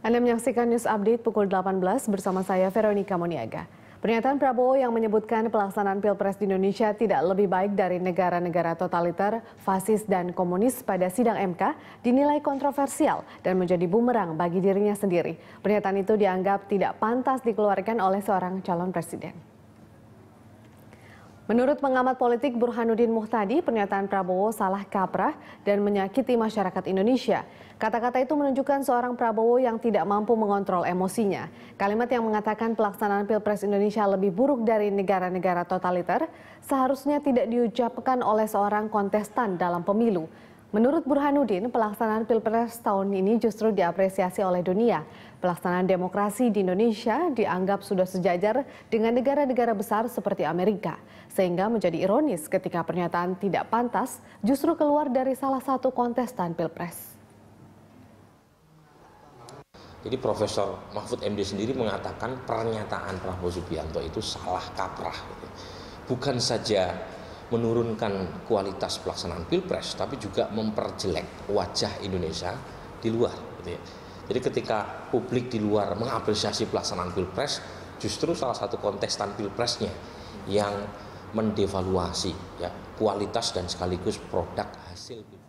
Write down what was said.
Anda menyaksikan news update pukul 18 bersama saya Veronica Moniaga. Pernyataan Prabowo yang menyebutkan pelaksanaan Pilpres di Indonesia tidak lebih baik dari negara-negara totaliter, fasis dan komunis pada sidang MK dinilai kontroversial dan menjadi bumerang bagi dirinya sendiri. Pernyataan itu dianggap tidak pantas dikeluarkan oleh seorang calon presiden. Menurut pengamat politik Burhanuddin Muhtadi, pernyataan Prabowo salah kaprah dan menyakiti masyarakat Indonesia. Kata-kata itu menunjukkan seorang Prabowo yang tidak mampu mengontrol emosinya. Kalimat yang mengatakan pelaksanaan Pilpres Indonesia lebih buruk dari negara-negara totaliter seharusnya tidak diucapkan oleh seorang kontestan dalam pemilu. Menurut Burhanuddin, pelaksanaan Pilpres tahun ini justru diapresiasi oleh dunia. Pelaksanaan demokrasi di Indonesia dianggap sudah sejajar dengan negara-negara besar seperti Amerika, sehingga menjadi ironis ketika pernyataan tidak pantas justru keluar dari salah satu kontestan Pilpres. Jadi Profesor Mahfud MD sendiri mengatakan pernyataan Prabowo Subianto itu salah kaprah. Gitu. Bukan saja menurunkan kualitas pelaksanaan pilpres, tapi juga memperjelek wajah Indonesia di luar. Gitu ya. Jadi ketika publik di luar mengapresiasi pelaksanaan pilpres, justru salah satu kontestan pilpresnya yang mendevaluasi ya, kualitas dan sekaligus produk hasil pilpres.